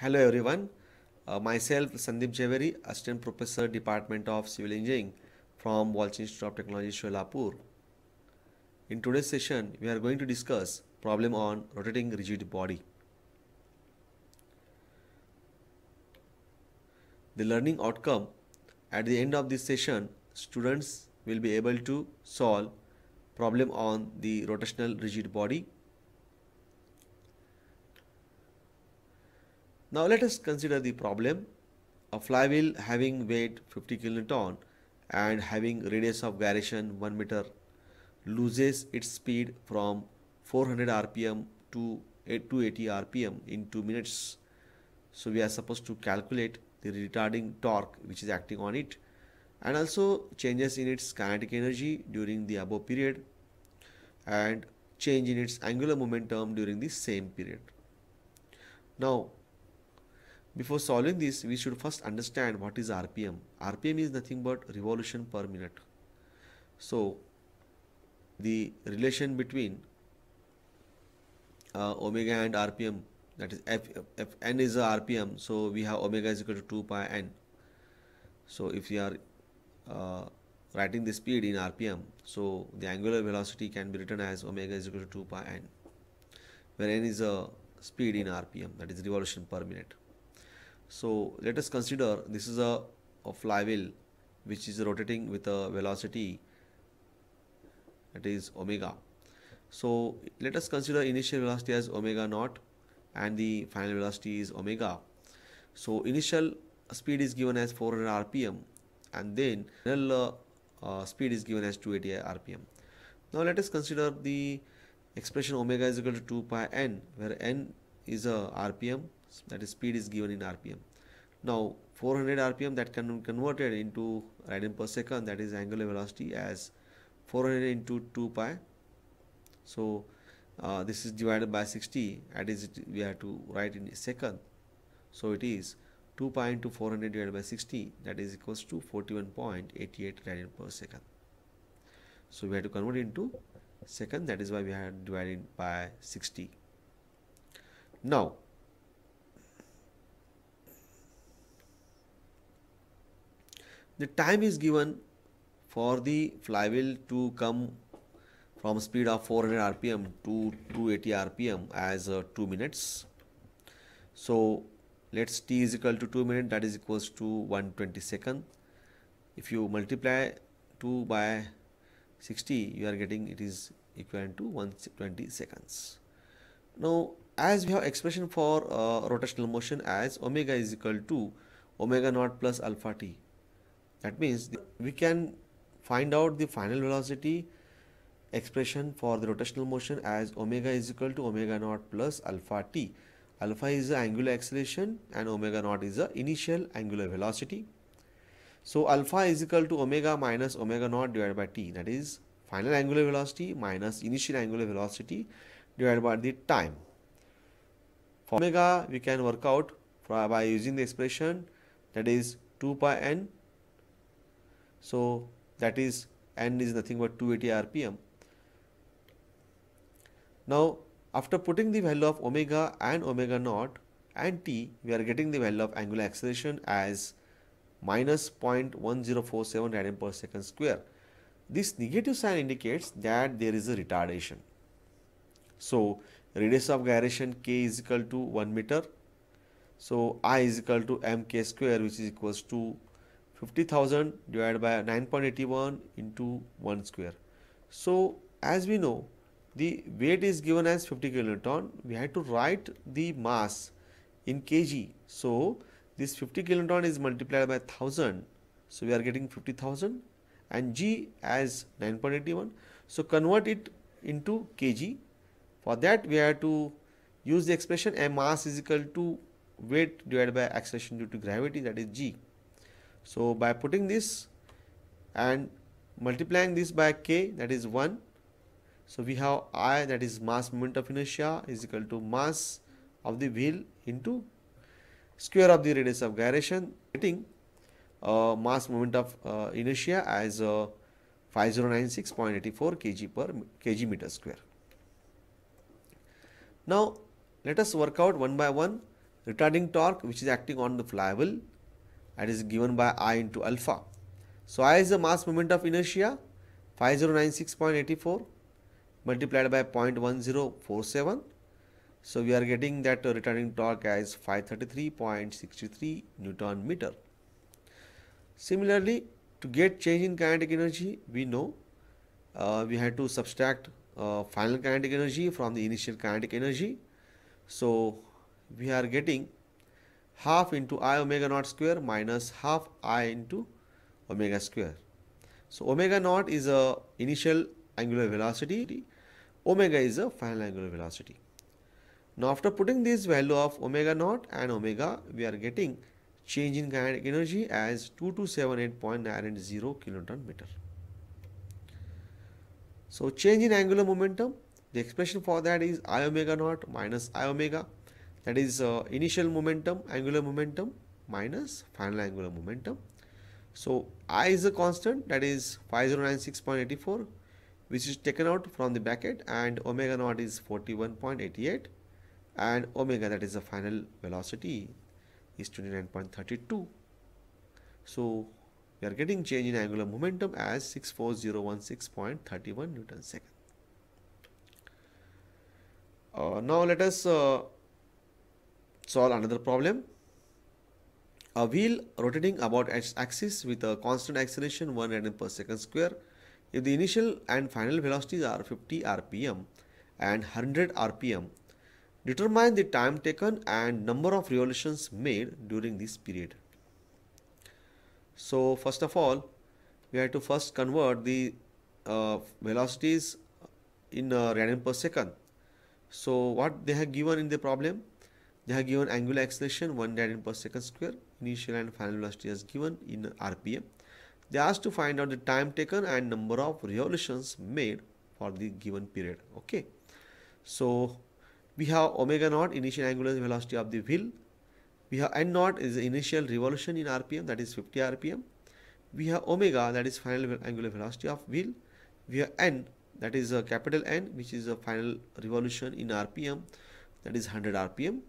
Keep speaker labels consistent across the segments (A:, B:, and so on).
A: Hello everyone, uh, myself Sandeep Jhaveri, Assistant Professor, Department of Civil Engineering from Walsh Institute of Technology, Sholapur. In today's session, we are going to discuss problem on rotating rigid body. The learning outcome at the end of this session, students will be able to solve problem on the rotational rigid body Now let us consider the problem. A flywheel having weight 50 kiloton and having radius of gyration 1 meter loses its speed from 400 rpm to 280 rpm in 2 minutes. So we are supposed to calculate the retarding torque which is acting on it and also changes in its kinetic energy during the above period and change in its angular momentum during the same period. Now before solving this, we should first understand what is RPM. RPM is nothing but revolution per minute. So, the relation between uh, omega and RPM, that is F, F n is a RPM, so we have omega is equal to 2 pi n. So, if you are uh, writing the speed in RPM, so the angular velocity can be written as omega is equal to 2 pi n, where n is a speed in RPM, that is revolution per minute. So let us consider this is a, a flywheel which is rotating with a velocity that is omega. So let us consider initial velocity as omega naught and the final velocity is omega. So initial speed is given as 400 rpm and then final uh, uh, speed is given as 280 rpm. Now let us consider the expression omega is equal to 2 pi n where n is a rpm that is speed is given in rpm now 400 rpm that can be converted into radian per second that is angular velocity as 400 into 2 pi so uh, this is divided by 60 that is it, we have to write in second so it is 2 pi into 400 divided by 60 that is equals to 41.88 radian per second so we have to convert into second that is why we have divided by 60 now the time is given for the flywheel to come from speed of 400 rpm to 280 rpm as uh, 2 minutes so let's t is equal to 2 minutes that is equals to 120 second if you multiply 2 by 60 you are getting it is equivalent to 120 seconds now as we have expression for uh, rotational motion as omega is equal to omega naught plus alpha t that means we can find out the final velocity expression for the rotational motion as omega is equal to omega naught plus alpha t. Alpha is the angular acceleration and omega naught is the initial angular velocity. So alpha is equal to omega minus omega naught divided by t that is final angular velocity minus initial angular velocity divided by the time. For omega we can work out by using the expression that is 2 pi n so that is n is nothing but 280 rpm. Now after putting the value of omega and omega naught and t we are getting the value of angular acceleration as minus 0.1047 radian per second square. This negative sign indicates that there is a retardation. So radius of gyration k is equal to 1 meter. So i is equal to mk square which is equals to 50,000 divided by 9.81 into 1 square. So as we know the weight is given as 50 kiloton. We had to write the mass in kg. So this 50 kiloton is multiplied by 1000. So we are getting 50,000 and g as 9.81. So convert it into kg. For that we have to use the expression mass is equal to weight divided by acceleration due to gravity that is g. So by putting this and multiplying this by k that is 1 so we have i that is mass moment of inertia is equal to mass of the wheel into square of the radius of gyration getting uh, mass moment of uh, inertia as uh, 5096.84 kg per kg meter square. Now let us work out one by one retarding torque which is acting on the flywheel and is given by I into alpha. So I is the mass moment of inertia 5096.84 multiplied by 0.1047. So we are getting that returning torque as 533.63 Newton meter. Similarly, to get change in kinetic energy, we know uh, we had to subtract uh, final kinetic energy from the initial kinetic energy. So we are getting half into i omega naught square minus half i into omega square. So omega naught is a initial angular velocity, omega is a final angular velocity. Now after putting this value of omega naught and omega, we are getting change in kinetic energy as kilo kiloton meter. So change in angular momentum, the expression for that is i omega naught minus i omega that is uh, initial momentum angular momentum minus final angular momentum so i is a constant that is 5096.84 which is taken out from the bracket and omega naught is 41.88 and omega that is the final velocity is 29.32 so we are getting change in angular momentum as 64016.31 newton second uh, now let us uh, solve another problem. A wheel rotating about its axis with a constant acceleration 1 radian per second square. If the initial and final velocities are 50 rpm and 100 rpm, determine the time taken and number of revolutions made during this period. So first of all, we have to first convert the uh, velocities in uh, radian per second. So what they have given in the problem? They are given angular acceleration 1 radian per second square, initial and final velocity is given in RPM. They asked to find out the time taken and number of revolutions made for the given period. Okay. So we have omega naught initial angular velocity of the wheel. We have n naught is the initial revolution in RPM that is 50 RPM. We have omega that is final angular velocity of wheel. We have n that is a capital N which is a final revolution in RPM that is 100 RPM.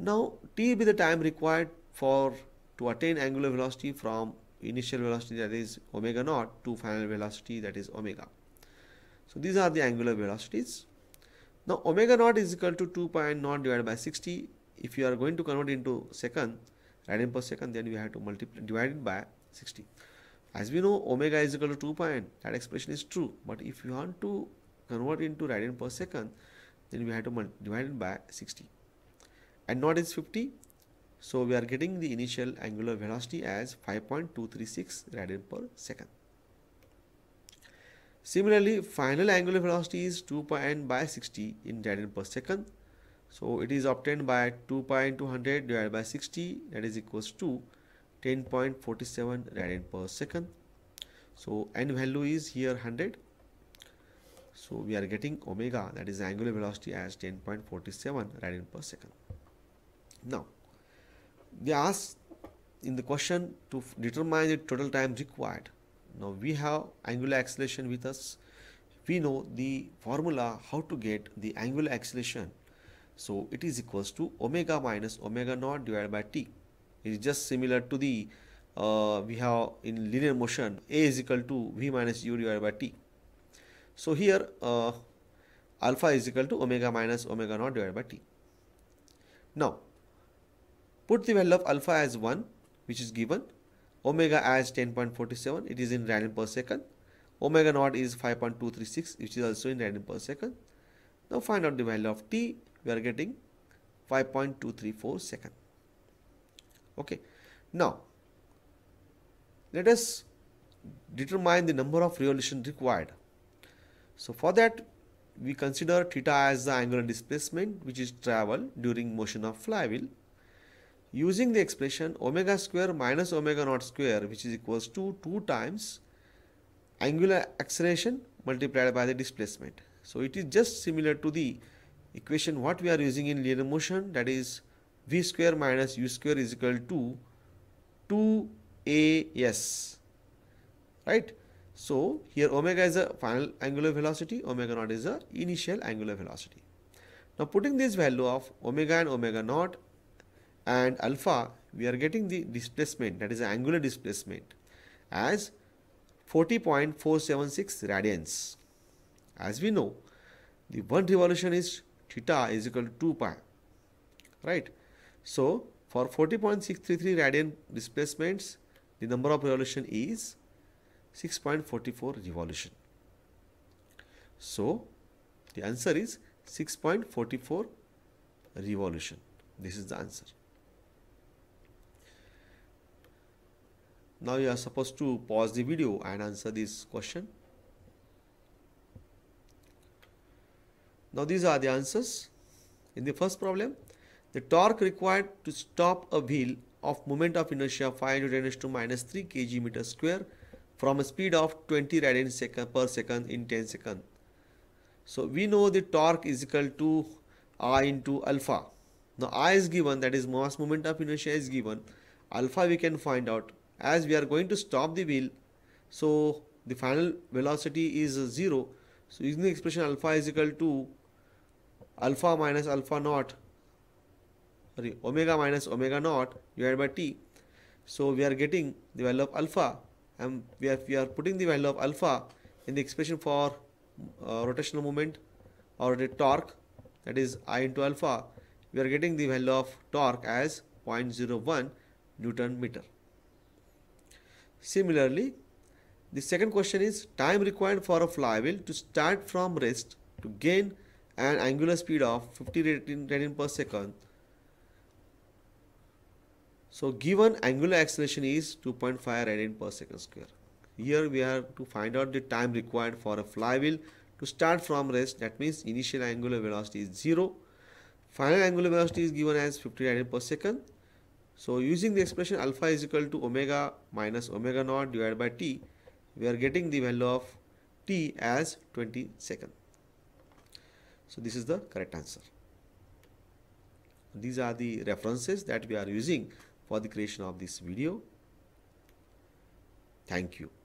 A: Now t will be the time required for to attain angular velocity from initial velocity that is omega naught to final velocity that is omega. So these are the angular velocities. Now omega naught is equal to 2 pi naught divided by 60. If you are going to convert into second, radian per second, then we have to multiply divide it by 60. As we know, omega is equal to 2 pi n. That expression is true. But if you want to convert into radian per second, then we have to divide it by 60 and not as 50 so we are getting the initial angular velocity as 5.236 radian per second. Similarly, final angular velocity is n by 60 in radian per second. So it is obtained by 2.200 divided by 60 that is equals to 10.47 radian per second. So n value is here 100. So we are getting omega that is angular velocity as 10.47 radian per second. Now, they ask in the question to determine the total time required. Now, we have angular acceleration with us. We know the formula how to get the angular acceleration. So, it is equals to omega minus omega naught divided by t. It is just similar to the uh, we have in linear motion a is equal to v minus u divided by t. So, here uh, alpha is equal to omega minus omega naught divided by t. Now, Put the value of alpha as 1 which is given, omega as 10.47 it is in random per second, omega naught is 5.236 which is also in random per second. Now find out the value of t we are getting 5.234 second. Okay. Now let us determine the number of revolution required. So for that we consider theta as the angular displacement which is travel during motion of flywheel using the expression omega square minus omega naught square which is equals to 2 times angular acceleration multiplied by the displacement. So it is just similar to the equation what we are using in linear motion that is v square minus u square is equal to 2as right. So here omega is a final angular velocity omega naught is a initial angular velocity. Now putting this value of omega and omega naught and alpha we are getting the displacement that is angular displacement as 40.476 radians. As we know the one revolution is theta is equal to 2 pi right. So for 40.633 radian displacements the number of revolution is 6.44 revolution. So the answer is 6.44 revolution. This is the answer. Now you are supposed to pause the video and answer this question. Now these are the answers. In the first problem, the torque required to stop a wheel of moment of inertia five hundred ten ns to minus 3 kg meter square from a speed of 20 radians second per second in 10 second. So we know the torque is equal to I into alpha. Now I is given that is mass moment of inertia is given. Alpha we can find out as we are going to stop the wheel so the final velocity is 0 so using the expression alpha is equal to alpha minus alpha naught sorry omega minus omega naught divided by t so we are getting the value of alpha and we are, we are putting the value of alpha in the expression for uh, rotational moment or the torque that is i into alpha we are getting the value of torque as 0.01 newton meter Similarly, the second question is time required for a flywheel to start from rest to gain an angular speed of 50 radian per second. So given angular acceleration is 2.5 radian per second square. Here we are to find out the time required for a flywheel to start from rest that means initial angular velocity is 0. Final angular velocity is given as 50 radian per second so using the expression alpha is equal to omega minus omega naught divided by t, we are getting the value of t as 20 second. So this is the correct answer. These are the references that we are using for the creation of this video. Thank you.